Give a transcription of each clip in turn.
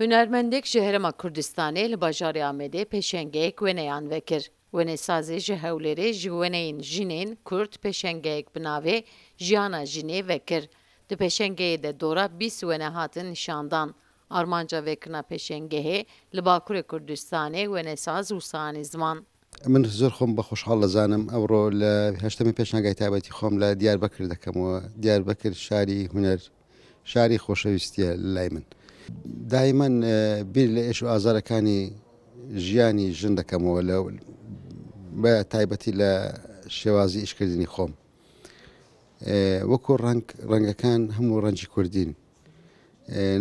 Hünermendek jiherema Kurdistanê li bajariya Amedê pêşengeyek weneyan vekir. Wenesazê ji hewlêrê ji weneyên jinên Kurd pêşengeyek bi navê Jiyana Jinê vekir. Di pêşengeyê de dora bîs wene hatin nişandan. Armanca vekirina pêşengehê li Bakurê Kurdistanê wenesaz û sanî من زۆر خۆم بە خۆشحاڵ دەزانم ئەوڕۆ لە هەشتەمە پێشناگای تابەتی خۆم لە دیار بەکرد دەکەمەوە دیار بەکرد شاری هوەر شاری خۆشەویستە لای من. دایمەن بیر لە ئێش و ئازارەکانی ژیانی ژن دەکەمەوە لە بە تایبەتی لە شێوازی ئیشکردنی خۆم. وەکو ڕنگ ڕەنگەکان هەموو ڕەنجی کوردین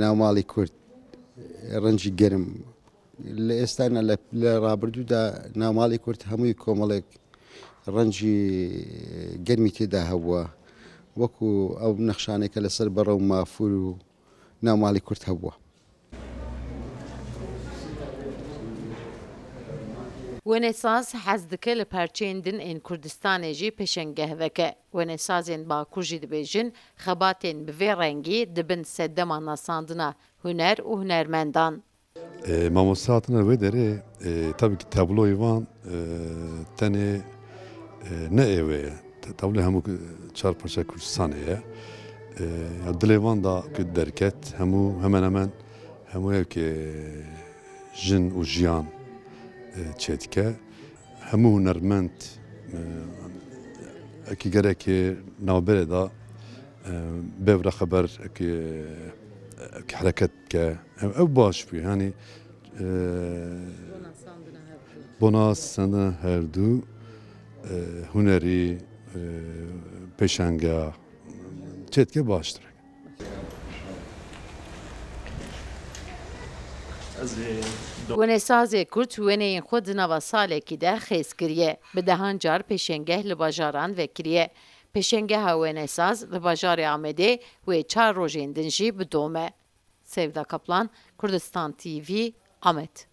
ناو ماڵی کورد ڕەنجی گەرم لە ئێستانا لە ڕابردوودا ناماڵی کورت هەمووی کۆمەڵێک ڕەنجی گەرمی تێدا هەبووە وەکو ئەو نەخشانێکە لەسەر بەڕە و مافور و ناماڵی کورت هەبووە وەنێساز حەز دکە لە پارچێندن ئێن کوردستانێژی پێشنگەهوەکە وەنێسازێن باکوژی دەبێژن خەباتێن بڤێ ڕەنگی دەبن سەدەمان ناساندنا هوەر و هوەرمەندان. E, ee, mamosatına ve dere e, tabii ki tablo ivan e, tane e, ne eveye tablo hemu çarparça kursaneye e, dilevan da ki derket hemu hemen hemen hemu ev ki jin u jiyan e, çetke hemu hunermend e, e, ki gerek ki navbere da e, bevra haber ki حركتك او باش بي يعني Bonas sana her du huneri peşenga çetke baştır. Wene sazê Kurd wêneyên xwe di nava salekî de xêz kiriye. Bi dehan car pêşengeh li bajaran vekiriye. Pêşengeha wênesaz li bajarê Amedê wê çar rojên din jî bidome. Sevda Kaplan, Kurdistan TV, Ahmet.